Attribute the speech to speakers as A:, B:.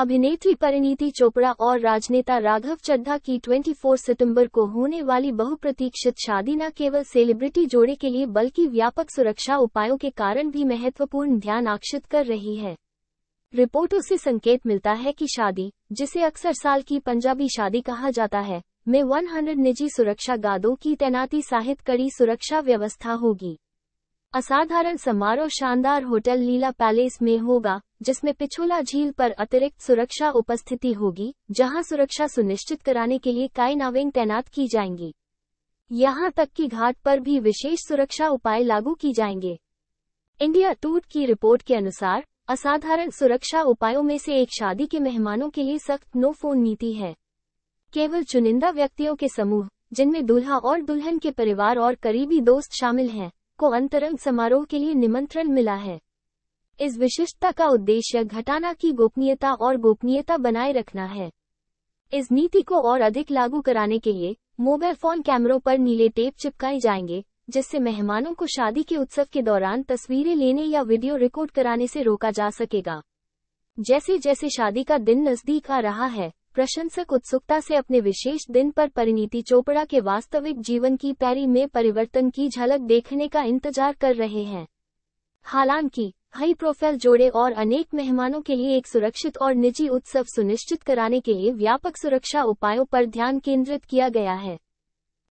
A: अभिनेत्री परिणीति चोपड़ा और राजनेता राघव चड्ढा की 24 सितंबर को होने वाली बहुप्रतीक्षित शादी न केवल सेलिब्रिटी जोड़े के लिए बल्कि व्यापक सुरक्षा उपायों के कारण भी महत्वपूर्ण ध्यान आकर्षित कर रही है रिपोर्टों से संकेत मिलता है कि शादी जिसे अक्सर साल की पंजाबी शादी कहा जाता है में 100 निजी सुरक्षा गार्डों की तैनाती साहित कड़ी सुरक्षा व्यवस्था होगी असाधारण समारोह शानदार होटल लीला पैलेस में होगा जिसमें पिछोला झील पर अतिरिक्त सुरक्षा उपस्थिति होगी जहां सुरक्षा सुनिश्चित कराने के लिए कई नावें तैनात की जाएंगी यहां तक कि घाट पर भी विशेष सुरक्षा उपाय लागू की जाएंगे इंडिया टूट की रिपोर्ट के अनुसार असाधारण सुरक्षा उपायों में से एक शादी के मेहमानों के लिए सख्त नो फोन नीति है केवल चुनिंदा व्यक्तियों के समूह जिनमें दूल्हा और दुल्हन के परिवार और करीबी दोस्त शामिल हैं को अंतरंग समारोह के लिए निमंत्रण मिला है इस विशिष्टता का उद्देश्य घटाना की गोपनीयता और गोपनीयता बनाए रखना है इस नीति को और अधिक लागू कराने के लिए मोबाइल फोन कैमरों पर नीले टेप चिपकाए जाएंगे जिससे मेहमानों को शादी के उत्सव के दौरान तस्वीरें लेने या वीडियो रिकॉर्ड कराने से रोका जा सकेगा जैसे जैसे शादी का दिन नजदीक आ रहा है प्रशंसक उत्सुकता से अपने विशेष दिन पर परिणीति चोपड़ा के वास्तविक जीवन की पैरी में परिवर्तन की झलक देखने का इंतजार कर रहे हैं हालांकि हाई प्रोफाइल जोड़े और अनेक मेहमानों के लिए एक सुरक्षित और निजी उत्सव सुनिश्चित कराने के लिए व्यापक सुरक्षा उपायों पर ध्यान केंद्रित किया गया है